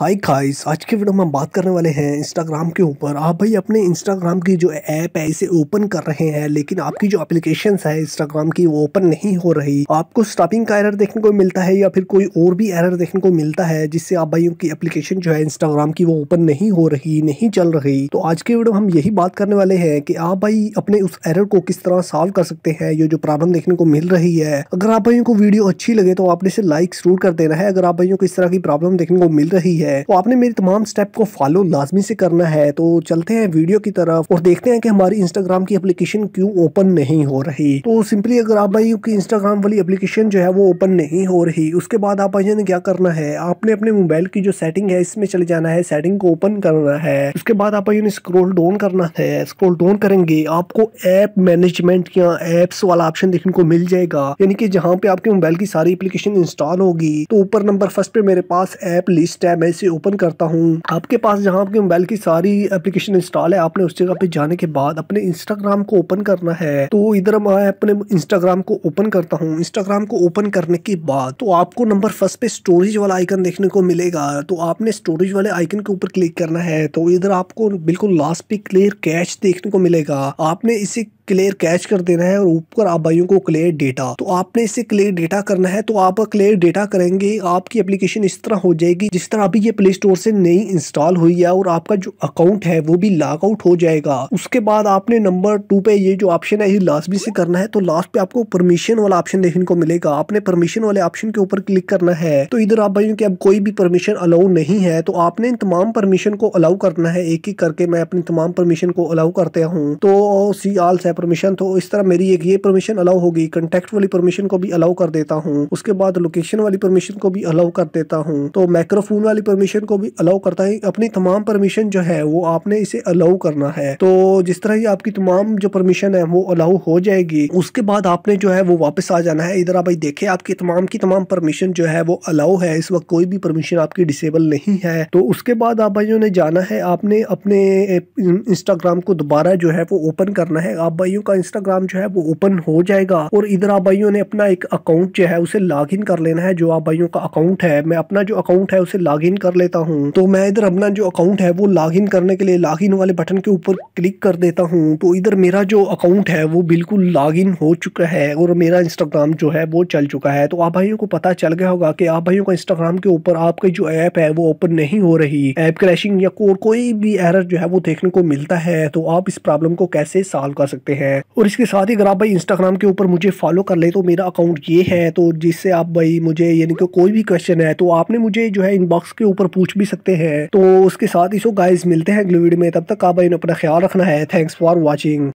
हाय खाइस आज के वीडियो में हम बात करने वाले हैं इंस्टाग्राम के ऊपर आप भाई अपने इंस्टाग्राम की जो ऐप है इसे ओपन कर रहे हैं लेकिन आपकी जो एप्लीकेशन है इंस्टाग्राम की वो ओपन नहीं हो रही आपको स्टॉपिंग का एरर देखने को मिलता है या फिर कोई और भी एरर देखने को मिलता है जिससे आप भाई की एप्लीकेशन जो है इंस्टाग्राम की वो ओपन नहीं हो रही नहीं चल रही तो आज के वीडियो हम यही बात करने वाले हैं कि आप भाई अपने उस एरर को किस तरह सॉल्व कर सकते हैं ये जो प्रॉब्लम देखने को मिल रही है अगर आप भाइयों को वीडियो अच्छी लगे तो आपने इसे लाइक जरूर कर देना है अगर आप भाइयों को इस तरह की प्रॉब्लम देखने को मिल रही है है तो आपने मेरी तमाम स्टेप को फॉलो लाजमी से करना है तो चलते हैं वीडियो की तरफ और देखते हैं कि हमारी इंस्टाग्राम की एप्लीकेशन क्यों ओपन नहीं हो रही तो सिंपली अगर आप भाई की इंस्टाग्राम वाली एप्लीकेशन जो है वो ओपन नहीं हो रही उसके बाद आप भाई ने क्या करना है आपने अपने मोबाइल की जो सेटिंग है इसमें चले जाना है सेटिंग को ओपन करना है उसके बाद आप भाई ने स्क्रोल डाउन करना है स्क्रोल डाउन करेंगे आपको ऐप मैनेजमेंट या एप्स वाला ऑप्शन देखने को मिल जाएगा यानी कि जहाँ पे आपके मोबाइल की सारी एप्लीकेशन इंस्टॉल होगी तो ऊपर नंबर फर्स्ट पे मेरे पास एप लिस्ट है मैं इसे ओपन करता हूँ आपके पास जहाँ आपके मोबाइल की सारी एप्लीकेशन इंस्टॉल है आपने उस जगह पे जाने के बाद अपने इंस्टाग्राम को ओपन करना है तो इधर मैं अपने इंस्टाग्राम को ओपन करता हूँ इंस्टाग्राम को ओपन करने के बाद तो आपको नंबर फर्स्ट पे स्टोरेज वाला आइकन देखने को मिलेगा तो आपने स्टोरेज वाले आइकन के ऊपर क्लिक करना है तो इधर आपको बिल्कुल लास्ट पे क्लियर कैश देखने को मिलेगा आपने इसे क्लियर कैच कर देना है और ऊपर आप भाइयों को क्लियर डेटा तो आपने इसे क्लियर डेटा करना है तो आप क्लियर डेटा करेंगे आपकी एप्लीकेशन इस तरह हो जाएगी जिस तरह अभी ये प्ले स्टोर से नई इंस्टॉल हुई है और आपका जो अकाउंट है वो भी लॉग आउट हो जाएगा उसके बाद आपने नंबर टू पे ये जो ऑप्शन है ये लास्ट भी से करना है तो लास्ट पे आपको परमिशन वाला ऑप्शन देखने को मिलेगा आपने परमिशन वाले ऑप्शन के ऊपर क्लिक करना है तो इधर आप भाइयों की अब कोई भी परमिशन अलाउ नहीं है तो आपने इन तमाम परमिशन को अलाउ करना है एक ही करके मैं अपनी तमाम परमिशन को अलाउ करता हूँ तो सी ऑल परमिशन तो इस तरह मेरी एक ये परमिशन अलाउ होगी कंटेक्ट वाली परमिशन को भी अलाउ कर देता हूँ उसके बाद लोकेशन वाली परमिशन को भी अलाउ कर देता हूँ तो माइक्रोफोन वाली परमिशन को भी अलाउ करता है अपनी तमाम परमिशन जो है वो आपने इसे अलाउ करना है तो जिस तरह ही आपकी तमाम जो परमिशन है वो अलाउ हो जाएगी उसके बाद आपने जो है वो वापस आ जाना है इधर आप भाई देखे आपकी तमाम की तमाम परमिशन जो है वो अलाउ है इस वक्त कोई भी परमिशन आपकी डिसेबल नहीं है तो उसके बाद आप भाइयों ने जाना है आपने अपने इंस्टाग्राम को दोबारा जो है वो ओपन करना है आप भाई भाइयों का इंस्टाग्राम जो है वो ओपन हो जाएगा और इधर आप भाइयों ने अपना एक अकाउंट जो है उसे लॉग इन कर लेना है जो आप भाइयों का अकाउंट है मैं अपना जो अकाउंट है उसे लॉग इन कर लेता हूँ तो मैं इधर अपना जो अकाउंट है वो लॉग इन करने के लिए लॉग इन वाले बटन के ऊपर क्लिक कर देता हूँ तो इधर मेरा जो अकाउंट है वो बिल्कुल लॉग इन हो चुका है और मेरा इंस्टाग्राम जो है वो चल चुका है तो आप भाइयों को पता चल गया होगा कि आप भाइयों का इंस्टाग्राम के ऊपर आपकी जो ऐप है वो ओपन नहीं हो रही ऐप क्रैशिंग या कोई भी एरर जो है वो देखने को मिलता है तो आप इस प्रॉब्लम को कैसे सॉल्व कर सकते हैं हैं और इसके साथ ही अगर आप भाई इंस्टाग्राम के ऊपर मुझे फॉलो कर ले तो मेरा अकाउंट ये है तो जिससे आप भाई मुझे यानी कि कोई भी क्वेश्चन है तो आपने मुझे जो है इनबॉक्स के ऊपर पूछ भी सकते हैं तो उसके साथ ही सो गाइज मिलते हैं अगले वीडियो में तब तक आप भाई अपना ख्याल रखना है थैंक्स फॉर वॉचिंग